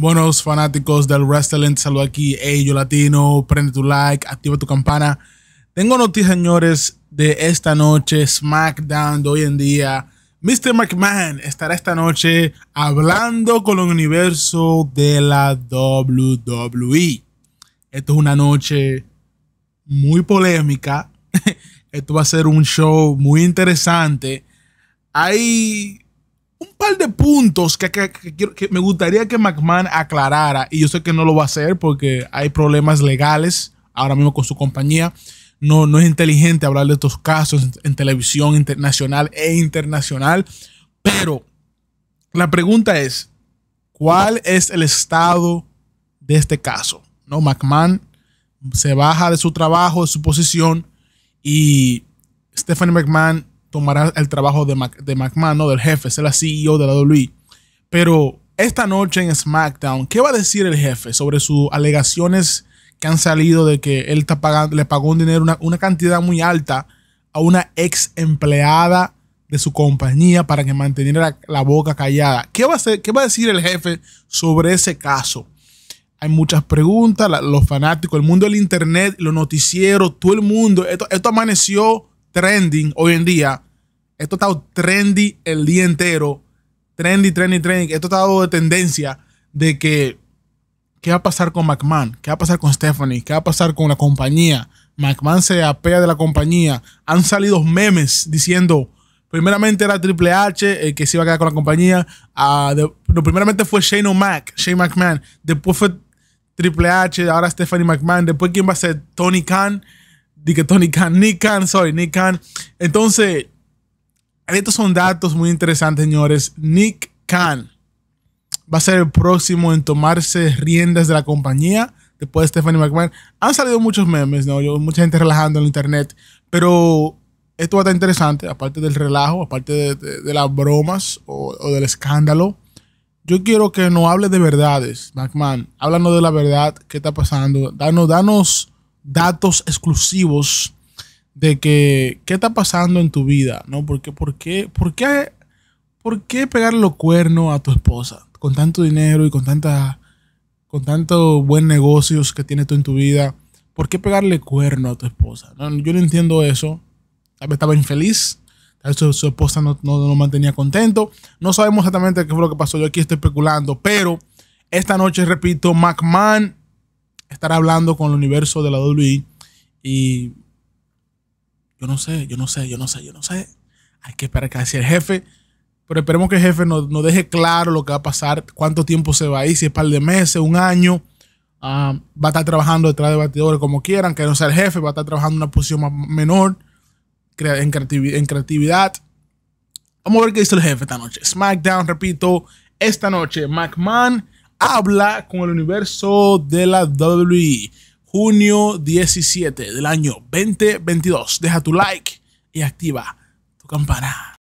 Buenos fanáticos del wrestling, saludo aquí, hey, yo latino, prende tu like, activa tu campana. Tengo noticias, señores, de esta noche, SmackDown de hoy en día. Mr. McMahon estará esta noche hablando con el universo de la WWE. Esto es una noche muy polémica. Esto va a ser un show muy interesante. Hay un par de puntos que, me gustaría que McMahon aclarara, y yo sé que no lo va a hacer porque hay problemas legales ahora mismo con su compañía. No, no es inteligente hablar de estos casos en, televisión internacional e internacional, pero la pregunta es, ¿cuál es el estado de este caso? ¿No? McMahon se baja de su trabajo, de su posición, y Stephanie McMahon tomará el trabajo de, McMahon, ¿no? del jefe, será la CEO de la WWE. Pero esta noche en SmackDown, ¿qué va a decir el jefe sobre sus alegaciones que han salido de que él está le pagó un dinero, una, cantidad muy alta a una ex empleada de su compañía para que manteniera la, boca callada. ¿Qué va, a ¿Qué va, a decir el jefe sobre ese caso? Hay muchas preguntas, los fanáticos, el mundo del internet, los noticieros, todo el mundo. Esto, esto amaneció trending hoy en día. Esto ha estado trendy el día entero. Trendy, trendy, trendy. Esto ha estado de tendencia de que ¿qué va a pasar con McMahon? ¿Qué va a pasar con Stephanie? ¿Qué va a pasar con la compañía? McMahon se apea de la compañía. Han salido memes diciendo, primeramente era Triple H eh, que se iba a quedar con la compañía. Uh, primeramente fue Shane O'Mac, Shane McMahon. Después fue Triple H, ahora Stephanie McMahon. Después, ¿quién va a ser? Tony Khan que Tony Khan, Nick Khan, sorry, Nick Khan. Entonces, estos son datos muy interesantes, señores. Nick Khan va a ser el próximo en tomarse riendas de la compañía después de Stephanie McMahon. Han salido muchos memes, ¿no? mucha gente relajando en internet, pero esto va a estar interesante, aparte del relajo, aparte de, las bromas o, del escándalo. Yo quiero que no hable de verdades, McMahon. Háblanos de la verdad, qué está pasando. Danos, danos datos exclusivos de que qué está pasando en tu vida, ¿no? Porque, ¿por qué, por qué, por qué pegarle cuerno a tu esposa con tanto dinero y con tanta, con tanto buen negocios que tienes tú en tu vida? ¿Por qué pegarle cuerno a tu esposa? No, yo no entiendo eso. Tal vez estaba infeliz, tal vez su, esposa no, no, no, lo mantenía contento. No sabemos exactamente qué fue lo que pasó. Yo aquí estoy especulando, pero esta noche, repito, McMahon estar hablando con el universo de la WWE y yo no sé, yo no sé, yo no sé, yo no sé. Hay que esperar que sea el jefe, pero esperemos que el jefe nos, deje claro lo que va a pasar, cuánto tiempo se va a ir, si es par de meses, un año. Ah, va a estar trabajando detrás de batidores como quieran, que no sea el jefe, va a estar trabajando en una posición menor en, en creatividad. Vamos a ver qué dice el jefe esta noche. SmackDown, repito, esta noche, McMahon habla con el universo de la WWE. Junio 17 del año 2022. Deja tu like y activa tu campana.